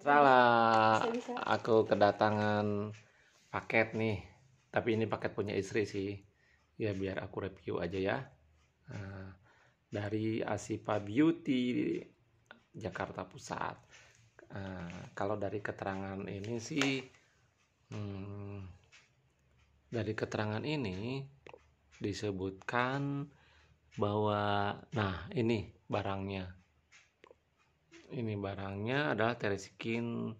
Salah. Aku kedatangan paket nih. Tapi ini paket punya istri sih. Ya biar aku review aja ya. Eh, dari Asipa Beauty Jakarta Pusat. Eh, kalau dari keterangan ini sih, hmm, dari keterangan ini disebutkan bahwa, nah ini barangnya ini barangnya adalah Teraskin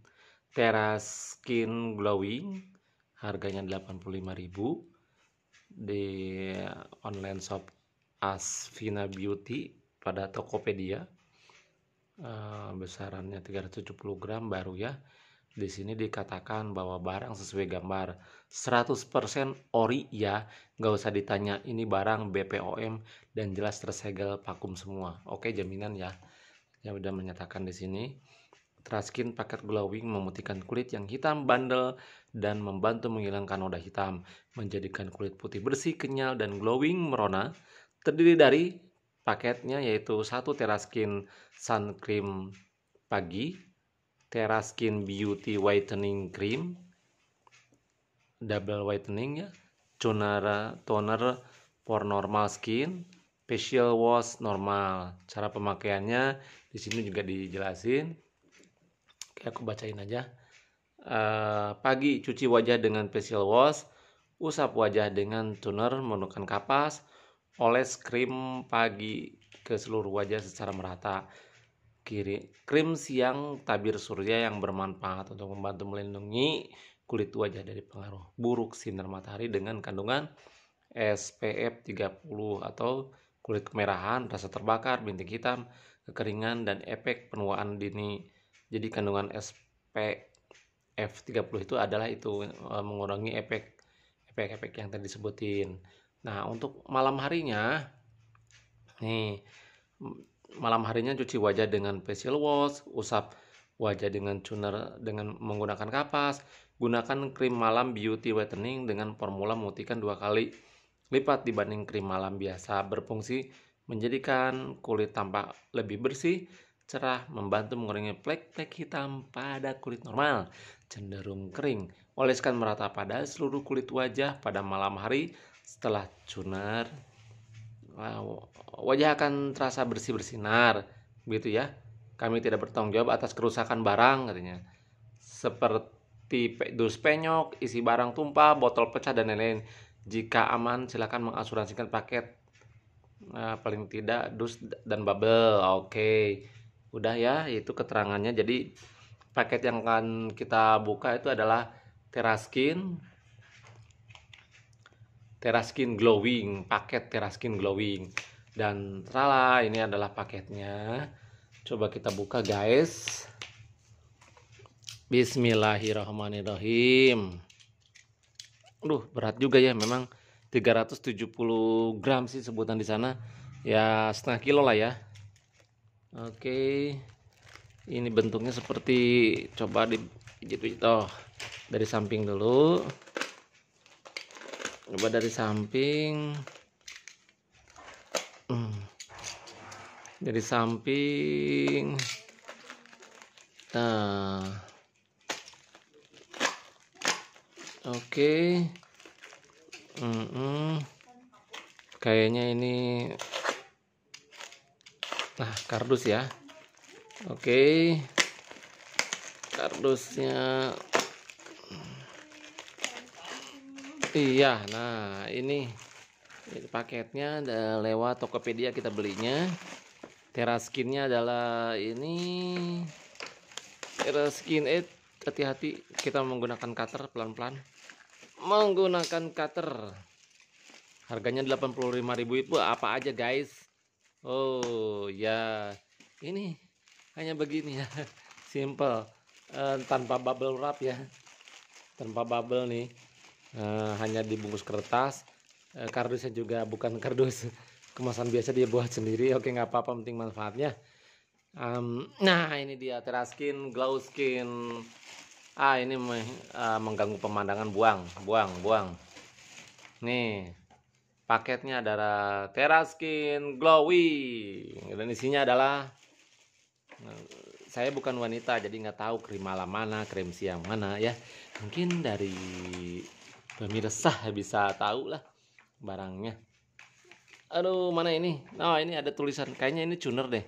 Teraskin Glowing harganya 85.000 di online shop Asvina Beauty pada Tokopedia uh, besarannya 370 gram baru ya di sini dikatakan bahwa barang sesuai gambar 100% ori ya nggak usah ditanya ini barang BPOM dan jelas tersegel vakum semua oke jaminan ya yang sudah menyatakan di sini Traskin paket glowing memutihkan kulit yang hitam bandel dan membantu menghilangkan noda hitam, menjadikan kulit putih bersih, kenyal, dan glowing merona. Terdiri dari paketnya yaitu satu Teraskin Sun Cream Pagi, Teraskin Beauty Whitening Cream, Double Whitening ya, Tonara Toner for Normal Skin, Facial Wash Normal. Cara pemakaiannya di sini juga dijelasin oke aku bacain aja uh, pagi cuci wajah dengan facial wash usap wajah dengan toner menggunakan kapas oles krim pagi ke seluruh wajah secara merata kiri krim siang tabir surya yang bermanfaat untuk membantu melindungi kulit wajah dari pengaruh buruk sinar matahari dengan kandungan SPF 30 atau kulit kemerahan, rasa terbakar, bintik hitam, kekeringan, dan efek penuaan dini. Jadi kandungan SPF30 itu adalah itu e, mengurangi efek efek-efek yang tadi disebutin. Nah, untuk malam harinya, nih, malam harinya cuci wajah dengan facial wash, usap wajah dengan tuner dengan menggunakan kapas, gunakan krim malam beauty whitening dengan formula memutihkan dua kali lipat dibanding krim malam biasa berfungsi menjadikan kulit tampak lebih bersih, cerah, membantu mengurangi plek-plek hitam pada kulit normal, cenderung kering. Oleskan merata pada seluruh kulit wajah pada malam hari setelah cunar. Wajah akan terasa bersih bersinar, begitu ya. Kami tidak bertanggung jawab atas kerusakan barang katanya. Seperti dus penyok, isi barang tumpah, botol pecah dan lain-lain jika aman, silakan mengasuransikan paket nah, paling tidak dus dan bubble. Oke, okay. udah ya itu keterangannya. Jadi paket yang akan kita buka itu adalah Teraskin, Teraskin Glowing, paket Teraskin Glowing. Dan salah ini adalah paketnya. Coba kita buka guys. Bismillahirrahmanirrahim. Aduh berat juga ya memang 370 gram sih sebutan di sana. Ya setengah kilo lah ya. Oke. Ini bentuknya seperti coba dipijit-pijit oh, dari samping dulu. Coba dari samping. Hmm. Dari samping. Nah. Oke. Okay. Mm -mm. Kayaknya ini nah kardus ya. Oke. Okay. Kardusnya Iya, nah ini paketnya ada lewat Tokopedia kita belinya. skinnya adalah ini skin it. Eh, hati-hati kita menggunakan cutter pelan-pelan menggunakan cutter harganya 85.000 itu apa aja guys Oh ya ini hanya begini ya simple eh, tanpa bubble wrap ya tanpa bubble nih eh, hanya dibungkus kertas eh, kardusnya juga bukan kardus kemasan biasa dia buat sendiri oke nggak apa-apa penting manfaatnya um, nah ini dia teraskin glow skin ah ini me, uh, ah, mengganggu pemandangan buang buang buang nih paketnya adalah teraskin glowy dan isinya adalah saya bukan wanita jadi nggak tahu krim malam mana krim siang mana ya mungkin dari pemirsa bisa tahu lah barangnya aduh mana ini oh ini ada tulisan kayaknya ini tuner deh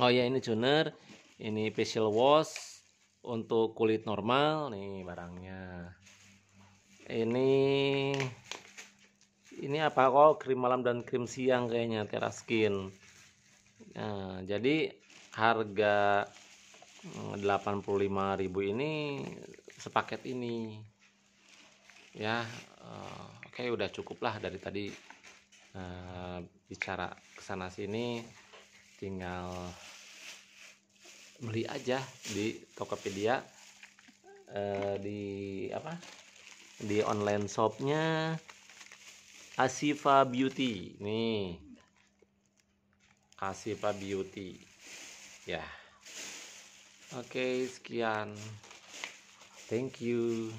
oh ya ini tuner ini facial wash untuk kulit normal nih barangnya ini ini apa kok krim malam dan krim siang kayaknya teraskin nah, jadi harga 85.000 hmm, ini sepaket ini ya uh, oke okay, udah cukup lah dari tadi uh, bicara kesana sini tinggal beli aja di Tokopedia eh, di apa di online shopnya Asifa Beauty nih Asifa Beauty ya oke sekian thank you